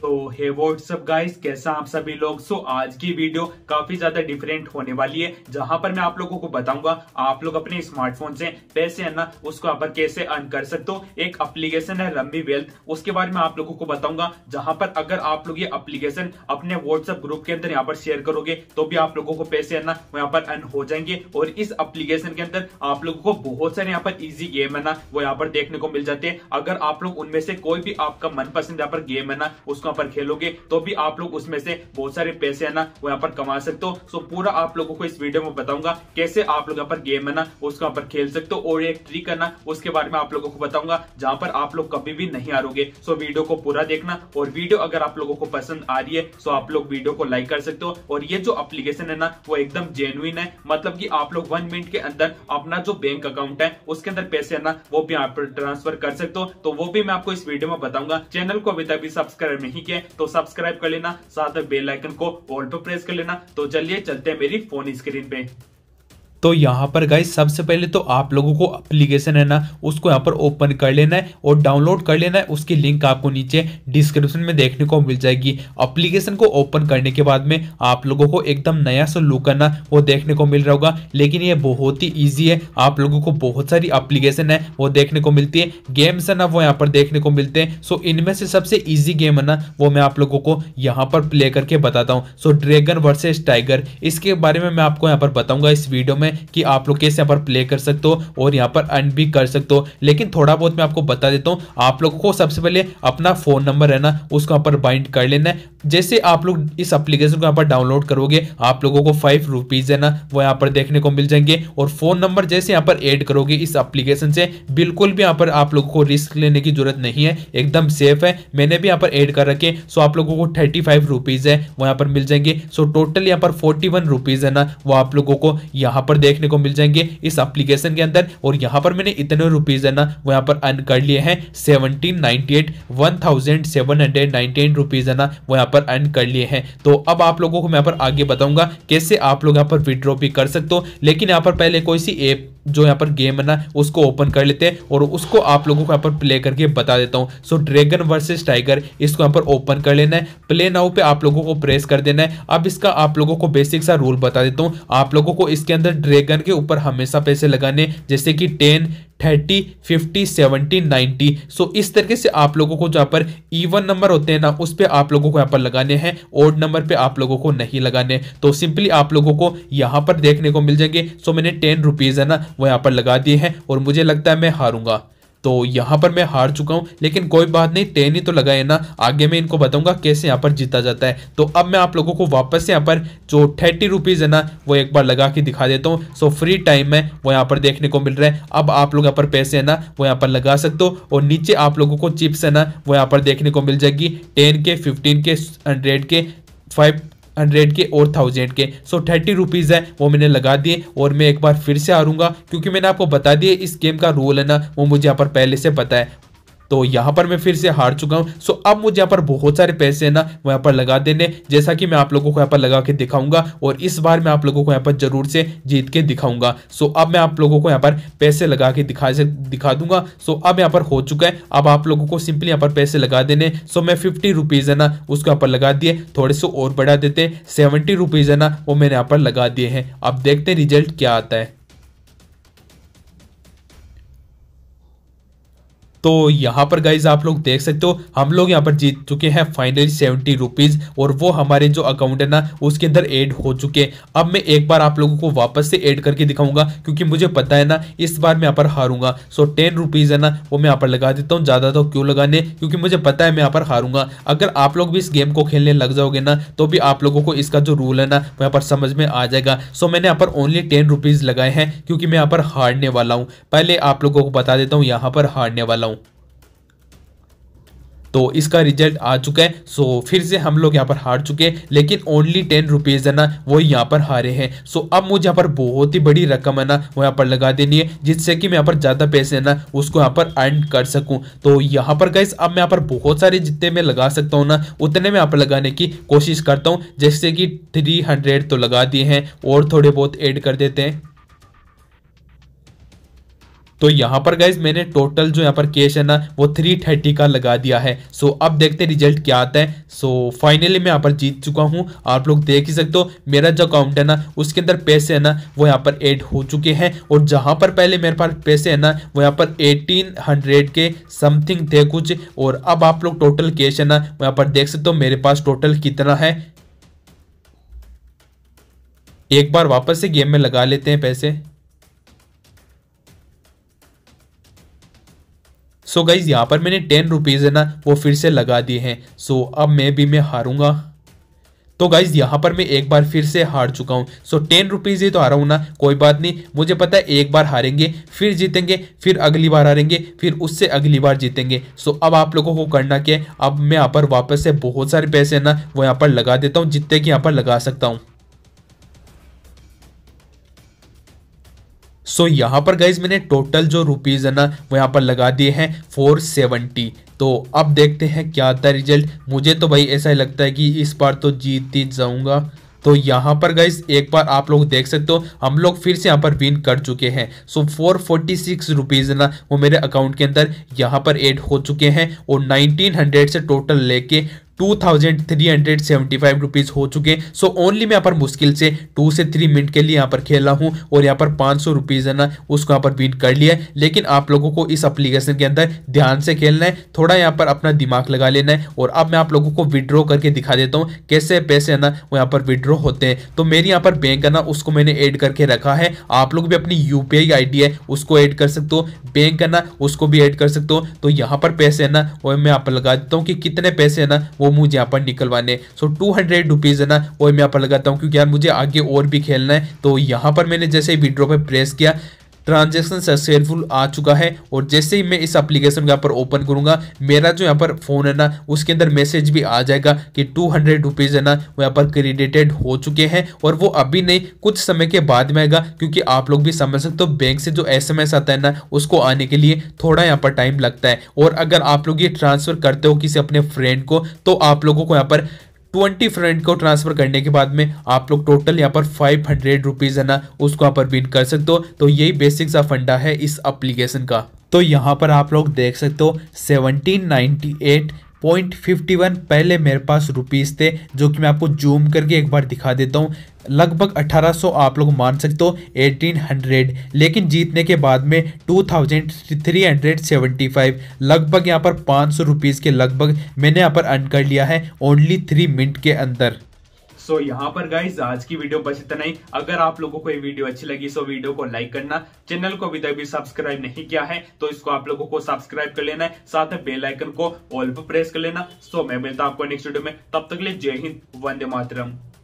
तो हे WhatsApp guys कैसा आप सभी लोग सो so, आज की वीडियो काफी ज्यादा डिफरेंट होने वाली है जहां पर मैं आप लोगों को बताऊंगा आप लोग अपने स्मार्टफोन से पैसे है ना उसको आप कैसे अर्न कर सकते हो एक एप्लीकेशन है रम्बी वेल्थ उसके बारे में आप लोगों को बताऊंगा जहां पर अगर आप लोग ये अप्लीकेशन अपने व्हाट्सएप ग्रुप के अंदर यहाँ पर शेयर करोगे तो भी आप लोगों को पैसे है ना यहाँ पर अर्न हो जाएंगे और इस अप्लीकेशन के अंदर आप लोगों को बहुत सारे यहाँ पर इजी गेम है ना वो यहाँ पर देखने को मिल जाते हैं अगर आप लोग उनमें से कोई भी आपका मनपसंद यहाँ पर गेम है ना उसको उसका पर खेलोगे तो भी आप लोग उसमें से बहुत सारे पैसे है ना वो यहाँ पर कमा सकते हो सो पूरा आप लोगों को इस वीडियो में बताऊंगा कैसे आप लोग यहाँ पर गेम है ना उसका पर खेल सकते हो और एक ट्रिक है ना उसके बारे में आप लोगों को बताऊंगा जहाँ पर आप लोग कभी भी नहीं हारोगे सो वीडियो को पूरा देखना और वीडियो अगर आप लोगों को पसंद आ रही है सो आप लोग वीडियो को लाइक कर सकते हो और ये जो अप्लीकेशन है ना वो एकदम जेन्युन है मतलब की आप लोग वन मिनट के अंदर अपना जो बैंक अकाउंट है उसके अंदर पैसे है ना वो भी पर ट्रांसफर कर सकते हो तो वो भी मैं आपको इस वीडियो में बताऊंगा चैनल को अभी तक भी सब्सक्राइब नहीं नहीं किया तो सब्सक्राइब कर लेना साथ में बेलाइकन को ऑल पर प्रेस कर लेना तो चलिए चलते हैं मेरी फोन स्क्रीन पे तो यहाँ पर गाइज सबसे पहले तो आप लोगों को अप्लीकेशन है ना उसको यहाँ पर ओपन कर लेना है और डाउनलोड कर लेना है उसकी लिंक आपको नीचे डिस्क्रिप्शन में देखने को मिल जाएगी अप्लीकेशन को ओपन करने के बाद में आप लोगों को एकदम नया सा लुक करना वो देखने को मिल रहा होगा लेकिन ये बहुत ही ईजी है आप लोगों को बहुत सारी अप्लीकेशन है वो देखने को मिलती है गेम्स है ना वो यहाँ पर देखने को मिलते हैं सो इनमें से सबसे ईजी गेम है ना वो मैं आप लोगों को यहाँ पर प्ले करके बताता हूँ सो ड्रैगन वर्सेस टाइगर इसके बारे में मैं आपको यहाँ पर बताऊंगा इस वीडियो में कि आप लोग कैसे यहाँ पर प्ले कर सकते हो और यहाँ पर अर्न भी कर सकते हो लेकिन थोड़ा बहुत मैं आपको बता देता हूँ आप लोग को सबसे पहले अपना फ़ोन नंबर है ना उसको यहाँ पर बाइंड कर लेना है जैसे आप लोग इस अप्लीकेशन को यहाँ पर डाउनलोड करोगे आप लोगों को फाइव रुपीज़ है ना वो यहाँ पर देखने को मिल जाएंगे और फ़ोन नंबर जैसे यहाँ पर ऐड करोगे इस अप्लीकेशन से बिल्कुल भी यहाँ पर आप लोगों को रिस्क लेने की जरूरत नहीं है एकदम सेफ है मैंने भी यहाँ पर ऐड कर रखे सो आप लोगों को थर्टी फाइव रुपीज़ है वो यहाँ पर मिल जाएंगे सो टोटल यहाँ पर फोर्टी वन रुपीज़ है ना वो आप लोगों को यहाँ पर देखने को मिल जाएंगे इस एप्लीकेशन के अंदर और यहाँ पर मैंने इतने रुपीज है ना वो यहाँ पर अर्न कर लिए हैं seventeen ninety eight one thousand seven hundred ninety eight rupees है ना वो यहाँ पर अर्न कर लिए हैं तो अब आप लोगों को मैं यहाँ पर आगे बताऊंगा कैसे आप लोग यहाँ पर विड्रॉ भी कर सकते हो लेकिन यहाँ पर पहले कोई सी ऐप जो यहाँ पर गेम है ना उसको ओपन कर लेते हैं और उसको आप लोगों को यहाँ पर प्ले करके बता देता हूँ सो ड्रैगन वर्सेस टाइगर इसको यहाँ पर ओपन कर लेना है प्ले नाउ पे आप लोगों को प्रेस कर देना है अब इसका आप लोगों को बेसिक सा रूल बता देता हूँ आप लोगों को इसके अंदर ड्रैगन के ऊपर हमेशा पैसे लगाने जैसे कि ten thirty fifty seventy ninety so इस तरीके से आप लोगों को जहाँ पर ईवन नंबर होते हैं ना उस पर आप लोगों को यहाँ पर लगाने हैं ओड नंबर पे आप लोगों को नहीं लगाने तो सिंपली आप लोगों को यहाँ पर देखने को मिल जाएंगे सो मैंने टेन रुपीज़ है ना वो यहाँ पर लगा दिए हैं और मुझे लगता है मैं हारूंगा तो यहाँ पर मैं हार चुका हूँ लेकिन कोई बात नहीं टेन ही तो लगाए ना आगे मैं इनको बताऊँगा कैसे यहाँ पर जीता जाता है तो अब मैं आप लोगों को वापस से यहाँ पर जो थर्टी रुपीज़ है ना वो एक बार लगा के दिखा देता हूँ सो फ्री टाइम है वो यहाँ पर देखने को मिल रहा है अब आप लोग यहाँ पर पैसे है ना वो यहाँ पर लगा सकते हो और नीचे आप लोगों को चिप्स है ना वो यहाँ पर देखने को मिल जाएगी टेन के फिफ्टीन के हंड्रेड के फाइव हंड्रेड के और थाउजेंड के सो थर्टी रुपीज़ है वो मैंने लगा दिए और मैं एक बार फिर से हारूंगा क्योंकि मैंने आपको बता दिया इस गेम का रूल है ना वो मुझे यहाँ पर पहले से पता है तो यहाँ पर मैं फिर से हार चुका हूँ सो अब मुझे यहाँ पर बहुत सारे पैसे ना वो यहाँ पर लगा देने जैसा कि मैं आप लोगों को यहाँ पर लगा के दिखाऊंगा और इस बार मैं आप लोगों को यहाँ पर जरूर से जीत के दिखाऊंगा सो अब मैं आप लोगों को यहाँ पर पैसे लगा के दिखा दिखा दूंगा सो अब यहाँ पर हो चुका है अब आप लोगों को सिंपली यहाँ पर पैसे लगा देने सो मैं फिफ्टी रुपीज़ है ना उसको यहाँ पर लगा दिए थोड़े से और बढ़ा देते हैं सेवेंटी रुपीज़ है ना वो मैंने यहाँ पर लगा दिए हैं अब देखते हैं रिजल्ट क्या आता है तो यहाँ पर गाइज आप लोग देख सकते हो हम लोग यहाँ पर जीत चुके हैं फाइनली सेवेंटी रुपीज़ और वो हमारे जो अकाउंट है ना उसके अंदर एड हो चुके हैं अब मैं एक बार आप लोगों को वापस से एड करके दिखाऊंगा क्योंकि मुझे पता है ना इस बार मैं यहाँ पर हारूंगा सो टेन रुपीज़ है ना वो मैं यहाँ पर लगा देता हूँ ज़्यादा तो क्यों लगाने क्योंकि मुझे पता है मैं यहाँ पर हारूंगा अगर आप लोग भी इस गेम को खेलने लग जाओगे ना तो भी आप लोगों को इसका जो रूल है ना वो यहाँ पर समझ में आ जाएगा सो मैंने यहाँ पर ओनली टेन रुपीज़ लगाए हैं क्योंकि मैं यहाँ पर हारने वाला हूँ पहले आप लोगों को बता देता हूँ यहाँ पर हारने वाला हूँ तो इसका रिजल्ट आ चुका है सो फिर से हम लोग यहाँ पर हार चुके हैं लेकिन ओनली टेन रुपीज़ है ना वो यहाँ पर हारे हैं सो अब मुझे यहाँ पर बहुत ही बड़ी रकम है ना वो यहाँ पर लगा देनी है जिससे कि मैं यहाँ पर ज़्यादा पैसे है ना उसको यहाँ पर अर्न कर सकूँ तो यहाँ पर गैस अब मैं यहाँ पर बहुत सारे जितने मैं लगा सकता हूँ ना उतने में यहाँ पर लगाने की कोशिश करता हूँ जैसे कि थ्री हंड्रेड तो लगा दिए हैं और थोड़े बहुत एड कर देते हैं तो यहाँ पर गाइज मैंने टोटल जो यहाँ पर कैश है ना वो थ्री थर्टी का लगा दिया है सो अब देखते हैं रिजल्ट क्या आता है सो फाइनली मैं यहाँ पर जीत चुका हूँ आप लोग देख ही सकते हो मेरा जो अकाउंट है ना उसके अंदर पैसे है ना वो यहाँ पर ऐड हो चुके हैं और जहाँ पर पहले मेरे पास पैसे है ना वो यहाँ पर एटीन हंड्रेड के समथिंग थे कुछ और अब आप लोग टोटल कैश है ना यहाँ पर देख सकते हो मेरे पास टोटल कितना है एक बार वापस से गेम में लगा लेते हैं पैसे सो गाइज यहाँ पर मैंने टेन रुपीज़ है ना वो फिर से लगा दिए हैं सो अब मैं भी मैं हारूंगा तो गाइज यहाँ पर मैं एक बार फिर से हार चुका हूँ सो टेन रुपीज़ ही तो हारा हूँ ना कोई बात नहीं मुझे पता है एक बार हारेंगे फिर जीतेंगे फिर अगली बार हारेंगे फिर उससे अगली बार जीतेंगे सो अब आप लोगों को करना क्या है अब मैं यहाँ पर वापस से बहुत सारे पैसे ना वो यहाँ पर लगा देता हूँ जितने कि यहाँ पर लगा सकता हूँ सो so, यहाँ पर गाइज मैंने टोटल जो रुपीज़ है ना वो यहाँ पर लगा दिए हैं फोर सेवेंटी तो अब देखते हैं क्या आता है रिजल्ट मुझे तो भाई ऐसा ही लगता है कि इस बार तो जीत ही जाऊँगा तो यहाँ पर गाइज एक बार आप लोग देख सकते हो हम लोग फिर से यहाँ पर विन कर चुके हैं so four forty six rupees ना वो मेरे अकाउंट के अंदर यहाँ पर एड हो चुके हैं और नाइनटीन हंड्रेड से टोटल लेके two thousand three hundred seventy five rupees हो चुके हैं सो ओनली मैं यहाँ पर मुश्किल से टू से थ्री मिनट के लिए यहाँ पर खेला हूँ और यहाँ पर पाँच सौ रुपीज़ है ना उसको यहाँ पर बीन कर लिया है लेकिन आप लोगों को इस अप्लीकेशन के अंदर ध्यान से खेलना है थोड़ा यहाँ पर अपना दिमाग लगा लेना है और अब मैं आप लोगों को विड्रॉ करके दिखा देता हूँ कैसे पैसे है ना वो यहाँ पर विड्रॉ होते हैं तो मेरी यहाँ पर बैंक है ना उसको मैंने ऐड करके रखा है आप लोग भी अपनी यू पी है उसको ऐड कर सकते हो बैंक है ना उसको भी ऐड कर सकते हो तो यहाँ पर पैसे है ना वो मैं यहाँ पर लगा देता हूँ कि कितने पैसे है ना वो वो मुझे यहाँ पर निकलवाने सो टू हंड्रेड रुपीज़ है ना वो मैं यहाँ पर लगाता हूँ क्योंकि यार मुझे आगे और भी खेलना है तो यहाँ पर मैंने जैसे विड्रो पर प्रेस किया ट्रांजेक्शन सक्सेसफुल आ चुका है और जैसे ही मैं इस एप्लीकेशन को यहाँ पर ओपन करूँगा मेरा जो यहाँ पर फ़ोन है ना उसके अंदर मैसेज भी आ जाएगा कि टू हंड्रेड रुपीज़ है ना वो यहाँ पर क्रेडिटेड हो चुके हैं और वो अभी नहीं कुछ समय के बाद में आएगा क्योंकि आप लोग भी समझ सकते हो बैंक से जो एस आता है ना उसको आने के लिए थोड़ा यहाँ पर टाइम लगता है और अगर आप लोग ये ट्रांसफ़र करते हो किसी अपने फ्रेंड को तो आप लोगों को यहाँ पर ट्वेंटी फ्रेंड को ट्रांसफर करने के बाद में आप लोग टोटल यहाँ पर फाइव हंड्रेड रुपीज़ है ना उसको यहाँ पर विन कर सकते हो तो यही बेसिक सा फंडा है इस अप्लीकेशन का तो यहाँ पर आप लोग देख सकते हो seventeen ninety eight point fifty one पहले मेरे पास रुपीज़ थे जो कि मैं आपको जूम करके एक बार दिखा देता हूँ लगभग 1800 आप लोग मान सकते हो 1800 लेकिन जीतने के बाद में 2375 लगभग यहाँ पर पाँच सौ के लगभग मैंने यहाँ पर अर्न कर लिया है ओनली थ्री मिनट के अंदर सो यहाँ पर गाइज आज की वीडियो बस इतना ही अगर आप लोगों को ये वीडियो अच्छी लगी सो वीडियो को लाइक करना चैनल को अभी तक भी सब्सक्राइब नहीं किया है तो इसको आप लोगों को सब्सक्राइब कर लेना है साथ में बेल आइकन को ऑल पर प्रेस कर लेना सो मैं मिलता हूँ आपको नेक्स्ट वीडियो में तब तक ले जय हिंद वंदे मातरम